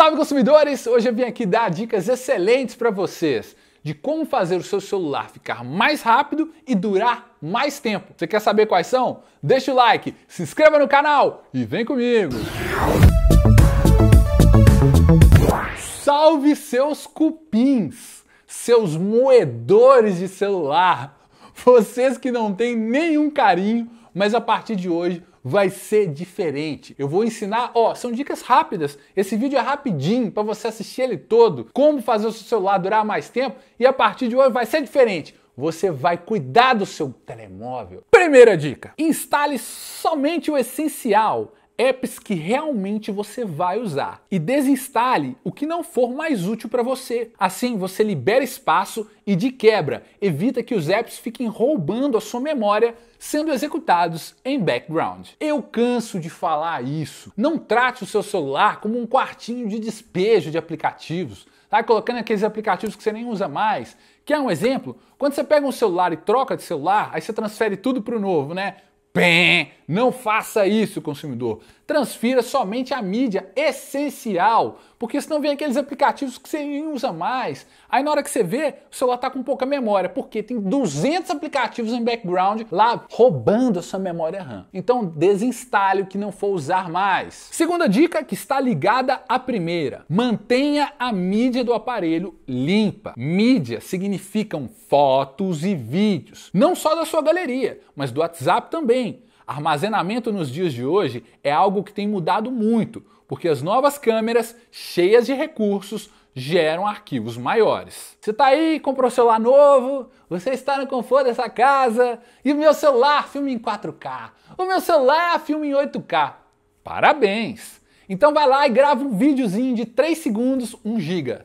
Salve consumidores! Hoje eu vim aqui dar dicas excelentes para vocês de como fazer o seu celular ficar mais rápido e durar mais tempo. Você quer saber quais são? Deixa o like, se inscreva no canal e vem comigo! Salve seus cupins, seus moedores de celular, vocês que não têm nenhum carinho mas a partir de hoje vai ser diferente. Eu vou ensinar, ó, são dicas rápidas. Esse vídeo é rapidinho para você assistir ele todo, como fazer o seu celular durar mais tempo e a partir de hoje vai ser diferente. Você vai cuidar do seu telemóvel. Primeira dica: instale somente o essencial apps que realmente você vai usar e desinstale o que não for mais útil para você. Assim, você libera espaço e de quebra evita que os apps fiquem roubando a sua memória sendo executados em background. Eu canso de falar isso. Não trate o seu celular como um quartinho de despejo de aplicativos. Tá colocando aqueles aplicativos que você nem usa mais. Quer um exemplo? Quando você pega um celular e troca de celular, aí você transfere tudo para o novo, né? Pem! Não faça isso, consumidor. Transfira somente a mídia essencial, porque senão vem aqueles aplicativos que você nem usa mais. Aí na hora que você vê, o celular está com pouca memória, porque tem 200 aplicativos em background lá roubando a sua memória RAM. Então desinstale o que não for usar mais. Segunda dica que está ligada à primeira: mantenha a mídia do aparelho limpa. Mídia significam fotos e vídeos, não só da sua galeria, mas do WhatsApp também. Armazenamento nos dias de hoje é algo que tem mudado muito, porque as novas câmeras, cheias de recursos, geram arquivos maiores. Você tá aí, comprou celular novo, você está no conforto dessa casa, e o meu celular filma em 4K, o meu celular filma em 8K. Parabéns! Então vai lá e grava um videozinho de 3 segundos, 1 giga.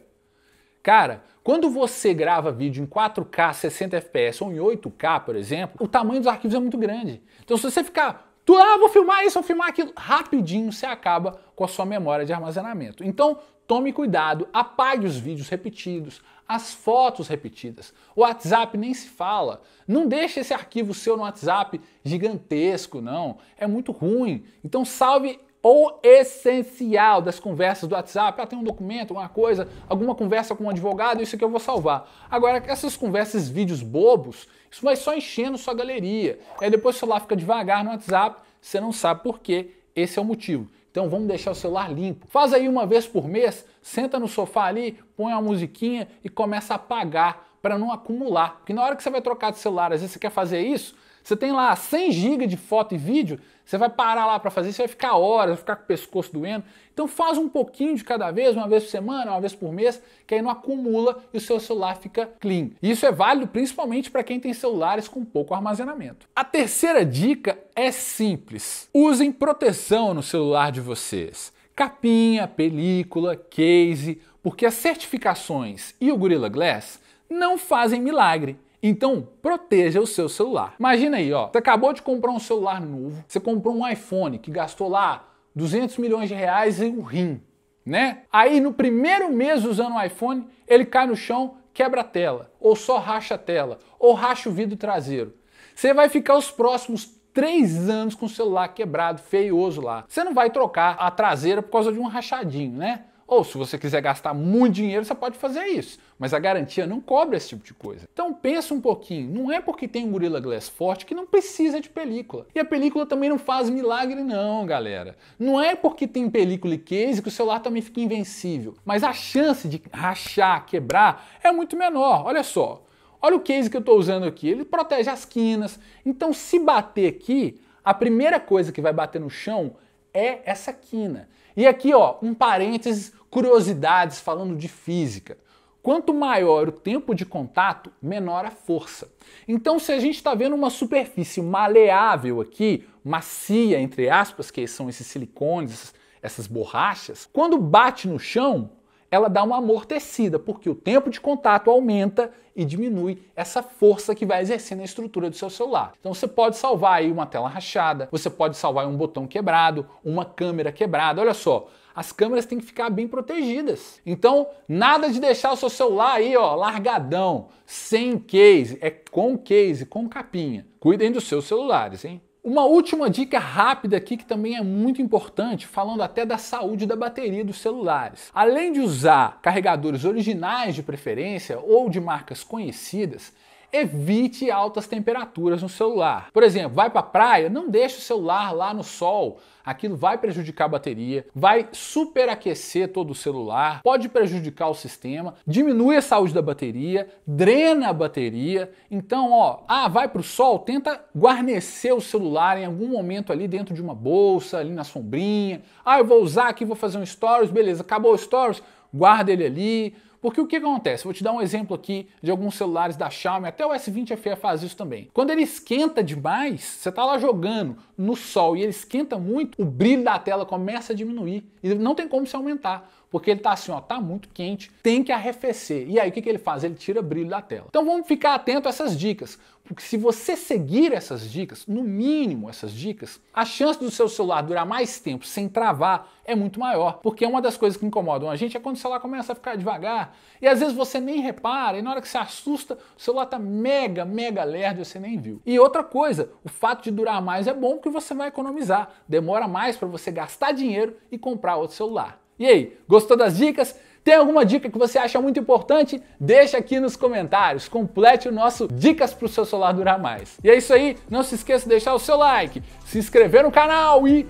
Cara, quando você grava vídeo em 4K, 60 fps ou em 8K, por exemplo, o tamanho dos arquivos é muito grande. Então, se você ficar, tu, ah, vou filmar isso, vou filmar aquilo, rapidinho você acaba com a sua memória de armazenamento. Então, tome cuidado, apague os vídeos repetidos, as fotos repetidas. O WhatsApp nem se fala. Não deixe esse arquivo seu no WhatsApp gigantesco, não. É muito ruim. Então salve ou essencial das conversas do WhatsApp. Ah, tem um documento, uma coisa, alguma conversa com um advogado, isso aqui eu vou salvar. Agora, essas conversas, vídeos bobos, isso vai só enchendo sua galeria. Aí depois o celular fica devagar no WhatsApp, você não sabe por quê. Esse é o motivo. Então vamos deixar o celular limpo. Faz aí uma vez por mês, senta no sofá ali, põe uma musiquinha e começa a apagar para não acumular. Porque na hora que você vai trocar de celular, às vezes você quer fazer isso, você tem lá 100 GB de foto e vídeo, você vai parar lá para fazer, você vai ficar horas, vai ficar com o pescoço doendo. Então faz um pouquinho de cada vez, uma vez por semana, uma vez por mês, que aí não acumula e o seu celular fica clean. E isso é válido principalmente para quem tem celulares com pouco armazenamento. A terceira dica é simples. Usem proteção no celular de vocês. Capinha, película, case, porque as certificações e o Gorilla Glass não fazem milagre. Então, proteja o seu celular. Imagina aí, ó, você acabou de comprar um celular novo, você comprou um iPhone que gastou lá 200 milhões de reais em um rim, né? Aí no primeiro mês usando o iPhone, ele cai no chão, quebra a tela, ou só racha a tela, ou racha o vidro traseiro. Você vai ficar os próximos três anos com o celular quebrado, feioso lá. Você não vai trocar a traseira por causa de um rachadinho, né? Ou se você quiser gastar muito dinheiro, você pode fazer isso, mas a garantia não cobre esse tipo de coisa. Então pensa um pouquinho, não é porque tem um Gorilla Glass forte que não precisa de película. E a película também não faz milagre não, galera. Não é porque tem película e case que o celular também fica invencível, mas a chance de rachar, quebrar é muito menor. Olha só, olha o case que eu estou usando aqui, ele protege as quinas. Então se bater aqui, a primeira coisa que vai bater no chão é essa quina. E aqui, ó, um parênteses, curiosidades falando de física. Quanto maior o tempo de contato, menor a força. Então, se a gente está vendo uma superfície maleável aqui, macia, entre aspas, que são esses silicones, essas borrachas, quando bate no chão, ela dá uma amortecida, porque o tempo de contato aumenta e diminui essa força que vai exercer na estrutura do seu celular. Então você pode salvar aí uma tela rachada, você pode salvar um botão quebrado, uma câmera quebrada. Olha só, as câmeras têm que ficar bem protegidas. Então, nada de deixar o seu celular aí, ó, largadão, sem case, é com case, com capinha. Cuidem dos seus celulares, hein? Uma última dica rápida aqui que também é muito importante, falando até da saúde da bateria dos celulares. Além de usar carregadores originais de preferência ou de marcas conhecidas, evite altas temperaturas no celular. Por exemplo, vai para a praia, não deixe o celular lá no sol. Aquilo vai prejudicar a bateria, vai superaquecer todo o celular, pode prejudicar o sistema, diminui a saúde da bateria, drena a bateria. Então, ó, ah, vai para o sol, tenta guarnecer o celular em algum momento ali dentro de uma bolsa, ali na sombrinha. Ah, eu vou usar aqui, vou fazer um stories, beleza, acabou o stories, guarda ele ali porque o que acontece? Vou te dar um exemplo aqui de alguns celulares da Xiaomi, até o S20 FE faz isso também. Quando ele esquenta demais, você está lá jogando no sol e ele esquenta muito, o brilho da tela começa a diminuir e não tem como se aumentar porque ele tá assim, ó, tá muito quente, tem que arrefecer. E aí o que, que ele faz? Ele tira brilho da tela. Então vamos ficar atento a essas dicas, porque se você seguir essas dicas, no mínimo essas dicas, a chance do seu celular durar mais tempo sem travar é muito maior, porque uma das coisas que incomodam a gente é quando o celular começa a ficar devagar, e às vezes você nem repara, e na hora que se assusta, o celular tá mega, mega lerdo e você nem viu. E outra coisa, o fato de durar mais é bom porque você vai economizar, demora mais para você gastar dinheiro e comprar outro celular. E aí, gostou das dicas? Tem alguma dica que você acha muito importante? Deixa aqui nos comentários. Complete o nosso Dicas para o seu celular durar mais. E é isso aí. Não se esqueça de deixar o seu like, se inscrever no canal e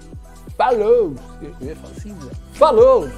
falou! Assim, né? Falou!